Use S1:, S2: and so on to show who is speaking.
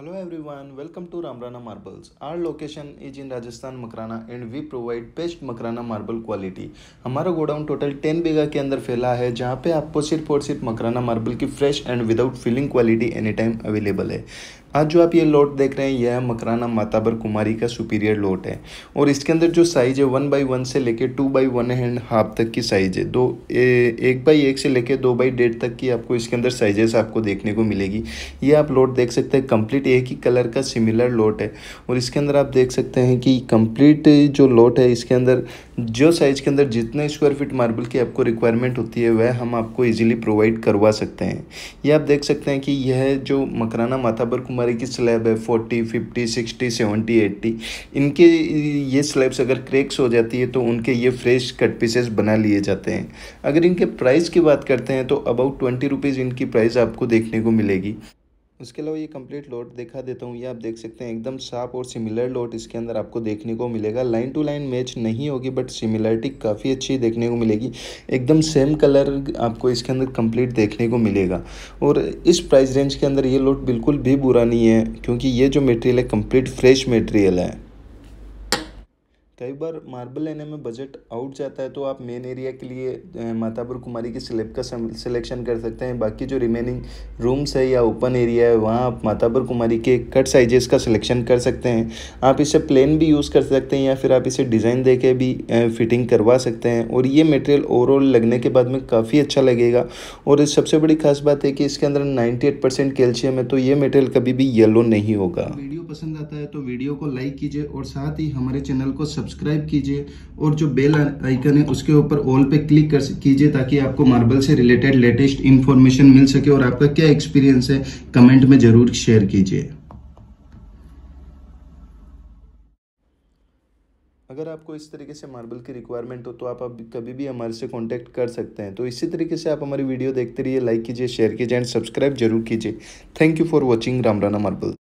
S1: Hello everyone, welcome to Ramrana Marbles. Our location is in Rajasthan Makrana and we provide best Makrana marble quality हमारा godown total ten bigha के अंदर फैला है जहाँ पे आपको सिर्फ और सिर्फ मकराना मार्बल की fresh and without filling quality any time available है आज जो आप ये लोट देख रहे हैं यह है मकराना माताबर कुमारी का सुपीरियर लोट है और इसके अंदर जो साइज है वन बाई वन से लेके two by one and half तक की साइज है दो ए, एक बाई एक से लेके दो बाई डेढ़ तक की आपको इसके अंदर साइजेस आपको देखने को मिलेगी ये आप लोट देख सकते हैं कंप्लीट एक ही कलर का सिमिलर लोट है और इसके अंदर आप देख सकते हैं कि कंप्लीट जो लोट है इसके अंदर जो साइज़ के अंदर जितने स्क्वायर फीट मार्बल की आपको रिक्वायरमेंट होती है वह हम आपको इजीली प्रोवाइड करवा सकते हैं ये आप देख सकते हैं कि यह जो मकराना माथाबर कुमारी की स्लैब है forty fifty sixty seventy eighty इनके ये स्लैब्स अगर क्रैक्स हो जाती है तो उनके ये फ्रेश कट पीसेस बना लिए जाते हैं अगर इनके प्राइस की बात करते हैं तो अबाउट ट्वेंटी रुपीज़ इनकी प्राइस आपको देखने को मिलेगी उसके अलावा ये कंप्लीट लोट दिखा देता हूँ ये आप देख सकते हैं एकदम साफ और सिमिलर लोट इसके अंदर आपको देखने को मिलेगा लाइन टू लाइन मैच नहीं होगी बट सिमिलरिटी काफ़ी अच्छी देखने को मिलेगी एकदम सेम कलर आपको इसके अंदर कंप्लीट देखने को मिलेगा और इस प्राइस रेंज के अंदर ये लोट बिल्कुल भी बुरा नहीं है क्योंकि ये जो मटेरियल है कम्प्लीट फ्रेश मटेरियल है कई बार मार्बल लेने में बजट आउट जाता है तो आप मेन एरिया के लिए मातापुर कुमारी के स्लेब का सिलेक्शन कर सकते हैं बाकी जो रिमेनिंग रूम्स है या ओपन एरिया है वहाँ आप मातापुर कुमारी के कट साइजेस का सिलेक्शन कर सकते हैं आप इसे प्लेन भी यूज़ कर सकते हैं या फिर आप इसे डिज़ाइन दे के भी फिटिंग करवा सकते हैं और ये मटेरियल ओवरऑल लगने के बाद में काफ़ी अच्छा लगेगा और सबसे बड़ी खास बात है कि इसके अंदर नाइन्टी परसेंट कैल्शियम है तो ये मेटेरियल कभी भी येलो नहीं होगा पसंद आता है तो वीडियो को लाइक कीजिए और साथ ही हमारे चैनल को सब्सक्राइब कीजिए और जो बेल आइकन है उसके ऊपर ऑल पे क्लिक कर कीजिए ताकि आपको मार्बल से रिलेटेड लेटेस्ट इन्फॉर्मेशन मिल सके और आपका क्या एक्सपीरियंस है कमेंट में ज़रूर शेयर कीजिए अगर आपको इस तरीके से मार्बल की रिक्वायरमेंट हो तो आप अब कभी भी हमारे से कांटेक्ट कर सकते हैं तो इसी तरीके से आप हमारी वीडियो देखते रहिए लाइक कीजिए शेयर कीजिए एंड सब्सक्राइब जरूर कीजिए thank you for watching Ram Rana marble